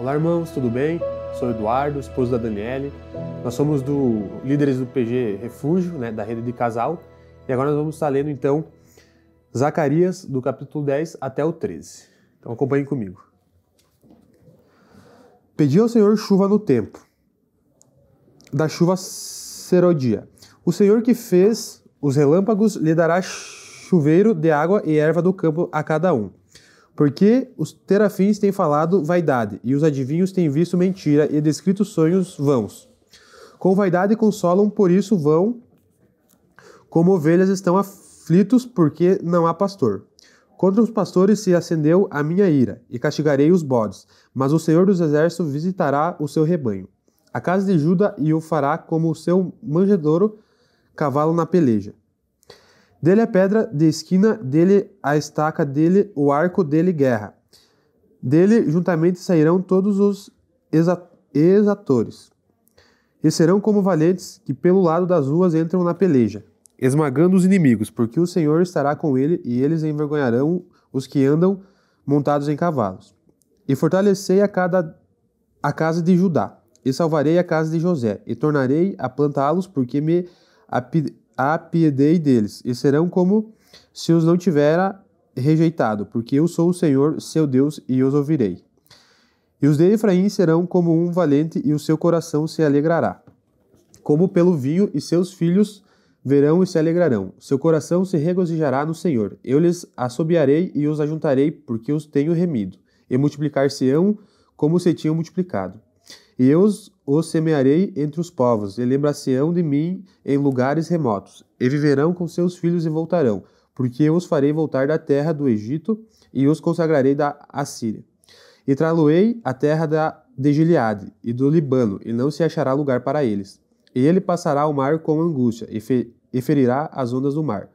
Olá, irmãos, tudo bem? Sou Eduardo, esposo da Daniele. Nós somos do líderes do PG Refúgio, né, da rede de casal. E agora nós vamos estar lendo então Zacarias, do capítulo 10 até o 13. Então acompanhe comigo. Pedi ao Senhor chuva no tempo, da chuva será o dia. O Senhor que fez os relâmpagos lhe dará chuveiro de água e erva do campo a cada um. Porque os terafins têm falado vaidade, e os adivinhos têm visto mentira e descrito sonhos vãos. Com vaidade consolam, por isso vão, como ovelhas estão aflitos, porque não há pastor. Contra os pastores se acendeu a minha ira, e castigarei os bodes, mas o Senhor dos Exércitos visitará o seu rebanho. A casa de Judá e o fará como o seu manjedouro cavalo na peleja. Dele a é pedra de esquina, dele a estaca, dele o arco, dele guerra. Dele juntamente sairão todos os exatores. E serão como valentes que pelo lado das ruas entram na peleja, esmagando os inimigos, porque o Senhor estará com ele e eles envergonharão os que andam montados em cavalos. E fortalecei a, cada, a casa de Judá, e salvarei a casa de José, e tornarei a plantá-los, porque me apiedei deles, e serão como se os não tivera rejeitado, porque eu sou o Senhor, seu Deus, e os ouvirei. E os de Efraim serão como um valente, e o seu coração se alegrará, como pelo vinho, e seus filhos verão e se alegrarão. Seu coração se regozijará no Senhor. Eu lhes assobiarei e os ajuntarei, porque os tenho remido, e multiplicar-se-ão como se tinham multiplicado. E eu os, os semearei entre os povos, e lembrar-se-ão de mim em lugares remotos, e viverão com seus filhos e voltarão, porque eu os farei voltar da terra do Egito, e os consagrarei da Assíria. E trá-lo-ei a terra da, de Gileade e do Libano, e não se achará lugar para eles. E ele passará o mar com angústia, e, fe, e ferirá as ondas do mar.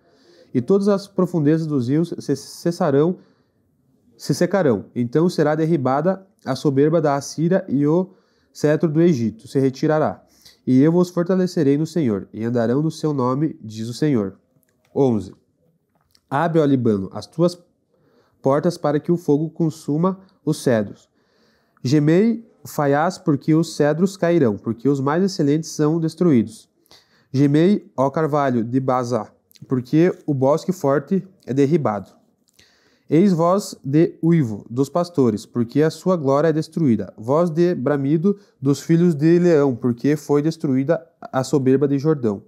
E todas as profundezas dos rios se cessarão, se secarão. Então será derribada a soberba da Assíria e o cetro do Egito se retirará, e eu vos fortalecerei no Senhor, e andarão no seu nome, diz o Senhor. 11. Abre, ó Libano, as tuas portas para que o fogo consuma os cedros. Gemei, faiás, porque os cedros cairão, porque os mais excelentes são destruídos. Gemei, ó carvalho de Bazá, porque o bosque forte é derribado. Eis voz de uivo, dos pastores, porque a sua glória é destruída. Voz de bramido, dos filhos de leão, porque foi destruída a soberba de Jordão.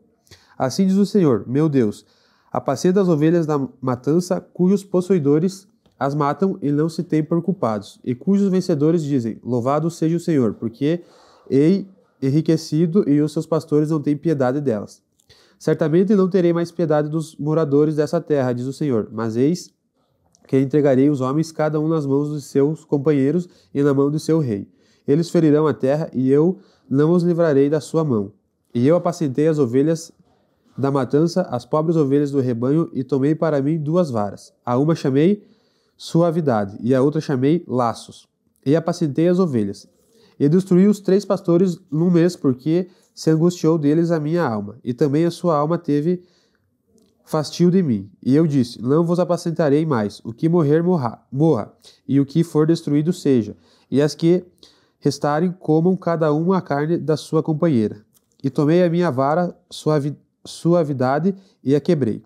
Assim diz o Senhor, meu Deus, apacei das ovelhas da matança, cujos possuidores as matam e não se têm por culpados, e cujos vencedores dizem, louvado seja o Senhor, porque ei enriquecido e os seus pastores não têm piedade delas. Certamente não terei mais piedade dos moradores dessa terra, diz o Senhor, mas eis que entregarei os homens, cada um nas mãos dos seus companheiros e na mão do seu rei. Eles ferirão a terra, e eu não os livrarei da sua mão. E eu apacentei as ovelhas da matança, as pobres ovelhas do rebanho, e tomei para mim duas varas. A uma chamei suavidade, e a outra chamei laços. E apacentei as ovelhas. E destruí os três pastores num mês, porque se angustiou deles a minha alma, e também a sua alma teve fastio de mim. E eu disse: Não vos apacentarei mais. O que morrer, morra, morra, e o que for destruído, seja. E as que restarem, comam cada uma a carne da sua companheira. E tomei a minha vara, suavi, suavidade, e a quebrei,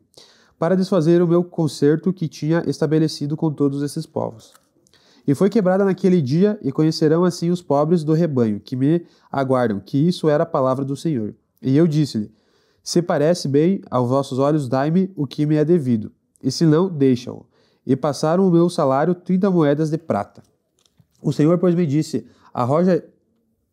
para desfazer o meu concerto que tinha estabelecido com todos esses povos. E foi quebrada naquele dia, e conhecerão assim os pobres do rebanho que me aguardam, que isso era a palavra do Senhor. E eu disse-lhe: se parece bem aos vossos olhos, dai-me o que me é devido, e se não, deixa-o. E passaram o meu salário trinta moedas de prata. O Senhor, pois, me disse: arroja,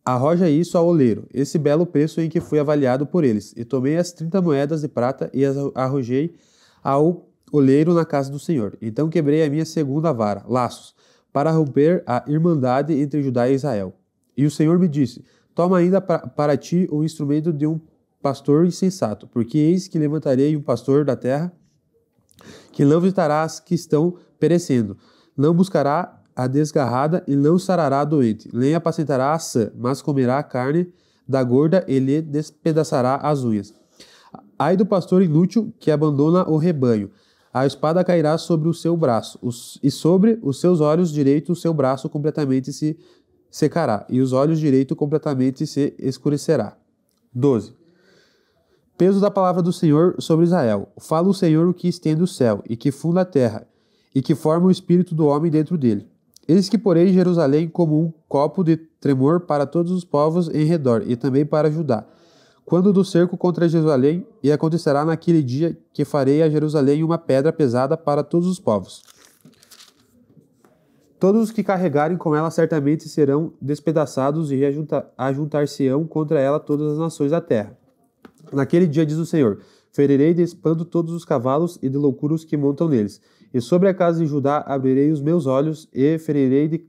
arroja isso ao oleiro, esse belo preço em que fui avaliado por eles. E tomei as trinta moedas de prata e as arrojei ao oleiro na casa do Senhor. Então quebrei a minha segunda vara, laços, para romper a irmandade entre Judá e Israel. E o Senhor me disse: Toma ainda para ti o instrumento de um pastor insensato, porque eis que levantarei um pastor da terra que não visitará as que estão perecendo, não buscará a desgarrada e não sarará a doente, nem apacentará a sã, mas comerá a carne da gorda e lhe despedaçará as unhas. Ai do pastor inútil que abandona o rebanho. A espada cairá sobre o seu braço, e sobre os seus olhos direitos o seu braço completamente se secará, e os olhos direitos completamente se escurecerá. 12. Peso da palavra do Senhor sobre Israel. Fala o Senhor o que estende o céu, e que funda a terra, e que forma o espírito do homem dentro dele. Eis que porei Jerusalém como um copo de tremor para todos os povos em redor, e também para Judá. Quando do cerco contra Jerusalém, e acontecerá naquele dia que farei a Jerusalém uma pedra pesada para todos os povos. Todos os que carregarem com ela certamente serão despedaçados e ajuntar-se-ão contra ela todas as nações da terra. Naquele dia, diz o Senhor: Ferirei de espanto todos os cavalos e de loucura os que montam neles. E sobre a casa de Judá abrirei os meus olhos e ferirei de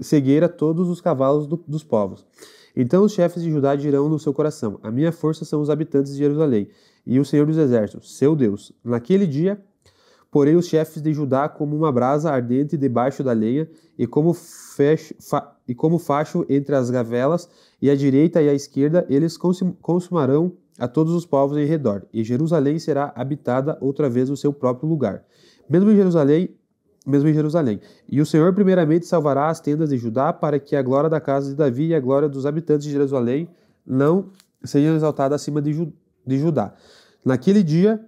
cegueira todos os cavalos do, dos povos. Então os chefes de Judá dirão no seu coração: A minha força são os habitantes de Jerusalém, e o Senhor dos Exércitos, seu Deus. Naquele dia, porém, os chefes de Judá como uma brasa ardente debaixo da lenha, e como, fa, e como facho entre as gavelas, e à direita e à esquerda, eles consumarão a todos os povos em redor, e Jerusalém será habitada outra vez no seu próprio lugar. Mesmo em Jerusalém, mesmo em Jerusalém. E o Senhor primeiramente salvará as tendas de Judá, para que a glória da casa de Davi e a glória dos habitantes de Jerusalém não sejam exaltadas acima de, Judá. Naquele dia,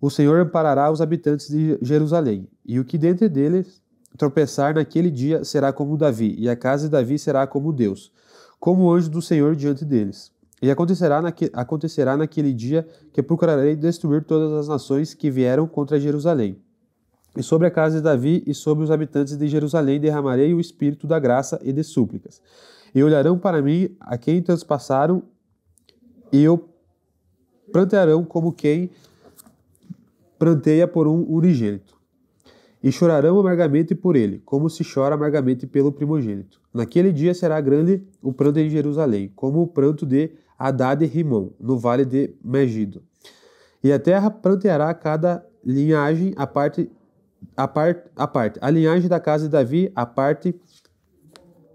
o Senhor amparará os habitantes de Jerusalém, e o que dentre deles tropeçar naquele dia será como Davi, e a casa de Davi será como Deus, como o anjo do Senhor diante deles. E acontecerá, naque, acontecerá naquele dia que procurarei destruir todas as nações que vieram contra Jerusalém. E sobre a casa de Davi e sobre os habitantes de Jerusalém derramarei o espírito da graça e de súplicas. E olharão para mim a quem transpassaram, e eu plantearão como quem planteia por um unigênito. E chorarão amargamente por ele, como se chora amargamente pelo primogênito. Naquele dia será grande o pranto em Jerusalém, como o pranto de Adad e Rimon, no vale de Megido. E a terra planteará cada linhagem a parte a parte a parte a linhagem da casa de Davi a parte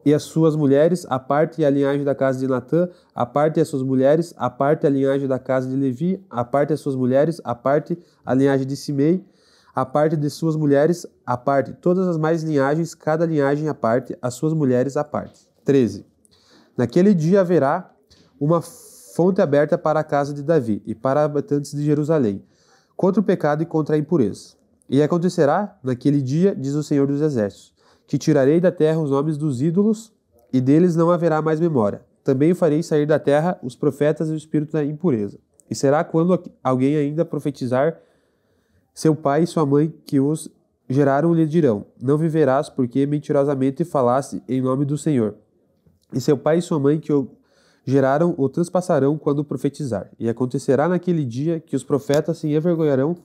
e as suas mulheres a parte e a linhagem da casa de Natã a parte e as suas mulheres a parte a linhagem da casa de Levi a parte e as suas mulheres a parte a linhagem de Simei a parte de suas mulheres a parte todas as mais linhagens cada linhagem a parte as suas mulheres a parte 13 Naquele dia haverá uma fonte aberta para a casa de Davi e para habitantes de Jerusalém, contra o pecado e contra a impureza. E acontecerá naquele dia, diz o Senhor dos Exércitos, que tirarei da terra os nomes dos ídolos e deles não haverá mais memória. Também farei sair da terra os profetas e o espírito da impureza. E será quando alguém ainda profetizar, seu pai e sua mãe que os geraram lhe dirão: Não viverás porque mentirosamente falaste em nome do Senhor. E seu pai e sua mãe que geraram ou transpassarão quando profetizar. E acontecerá naquele dia que os profetas se envergonharão,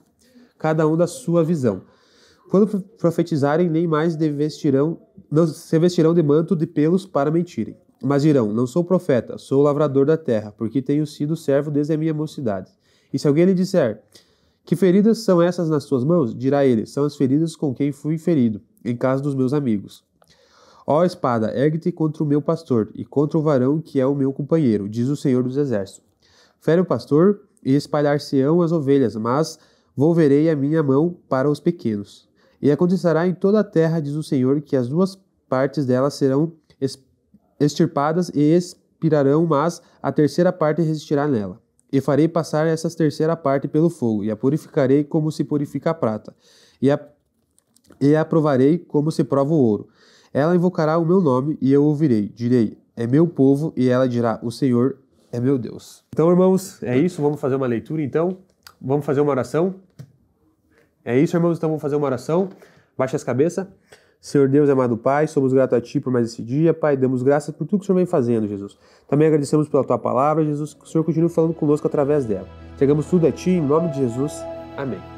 cada um da sua visão. Quando profetizarem, nem mais vestirão, não se vestirão de manto de pelos para mentirem. Mas dirão: Não sou profeta, sou lavrador da terra, porque tenho sido servo desde a minha mocidade. E se alguém lhe disser: Que feridas são essas nas suas mãos? Dirá ele: São as feridas com quem fui ferido, em casa dos meus amigos. Ó espada, ergue-te contra o meu pastor e contra o varão que é o meu companheiro, diz o Senhor dos Exércitos. Fere o pastor e espalhar-se-ão as ovelhas, mas volverei a minha mão para os pequenos. E acontecerá em toda a terra, diz o Senhor, que as duas partes dela serão extirpadas e expirarão, mas a terceira parte resistirá nela. E farei passar essa terceira parte pelo fogo, e a purificarei como se purifica a prata, e a, e a provarei como se prova o ouro ela invocará o meu nome e eu ouvirei. Direi, é meu povo, e ela dirá, o Senhor é meu Deus. Então, irmãos, é isso. Vamos fazer uma leitura, então. Vamos fazer uma oração. É isso, irmãos. Então, vamos fazer uma oração. Baixe as cabeças. Senhor Deus, amado Pai, somos gratos a Ti por mais esse dia, Pai. Damos graças por tudo que o Senhor vem fazendo, Jesus. Também agradecemos pela Tua palavra, Jesus, que o Senhor continue falando conosco através dela. Chegamos tudo a Ti, em nome de Jesus. Amém.